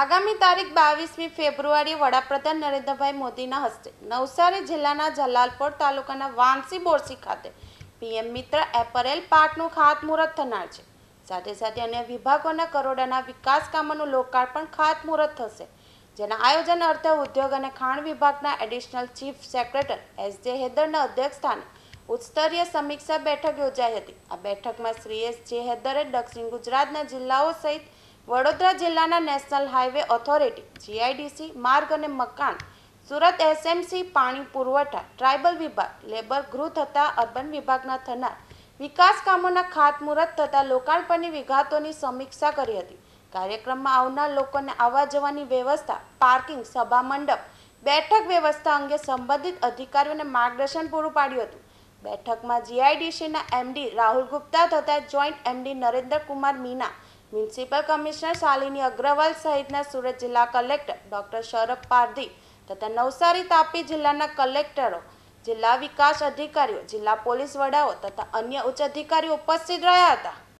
આગામી તારીખ બાવીસમી ફેબ્રુઆરીએ વડાપ્રધાન નરેન્દ્રભાઈ મોદીના હસ્તે નવસારી જિલ્લાના જલાલપોર તાલુકાના વાંસી બોરસી ખાતે પીએમ મિત્ર એપરેલ પાર્કનું ખાતમુહૂર્ત થનાર છે સાથે સાથે અન્ય વિભાગોના કરોડાના વિકાસ કામોનું લોકાર્પણ ખાતમુહૂર્ત થશે જેના આયોજન અર્થે ઉદ્યોગ અને ખાણ વિભાગના એડિશનલ ચીફ સેક્રેટરી એસ જે હેદરના અધ્યક્ષસ્થાને ઉચ્ચસ્તરીય સમીક્ષા બેઠક યોજાઈ હતી આ બેઠકમાં શ્રી એસ જે હેદરે દક્ષિણ ગુજરાતના જિલ્લાઓ સહિત વડોદરા જિલ્લાના નેશનલ હાઈવે ઓથોરિટી જીઆઈડીસી માર્ગ અને મકાન સુરત એસએમસી પાણી પુરવઠા ટ્રાઇબલ વિભાગ લેબર ગૃહ તથા અર્બન વિભાગના થનાર વિકાસ કામોના ખાતમુહૂર્ત તથા લોકાર્પણની વિઘાતોની સમીક્ષા કરી હતી કાર્યક્રમમાં આવનાર લોકોને આવવા જવાની વ્યવસ્થા પાર્કિંગ સભા મંડપ બેઠક વ્યવસ્થા અંગે સંબંધિત અધિકારીઓને માર્ગદર્શન પૂરું પાડ્યું હતું બેઠકમાં જીઆઈડીસીના એમડી રાહુલ ગુપ્તા તથા joint MD Narendrakumar Meena municipal commissioner Shalini Agrawal સહિતના સુરત જિલ્લા કલેક્ટર ડોક્ટર સૌરભ પારધી તથા નવસારી તાપી જિલ્લાના કલેક્ટરો જિલ્લા વિકાસ અધિકારીઓ જિલ્લા પોલીસ વડાઓ તથા અન્ય ઉચ્ચ અધિકારીઓ ઉપસ્થિત રહ્યા હતા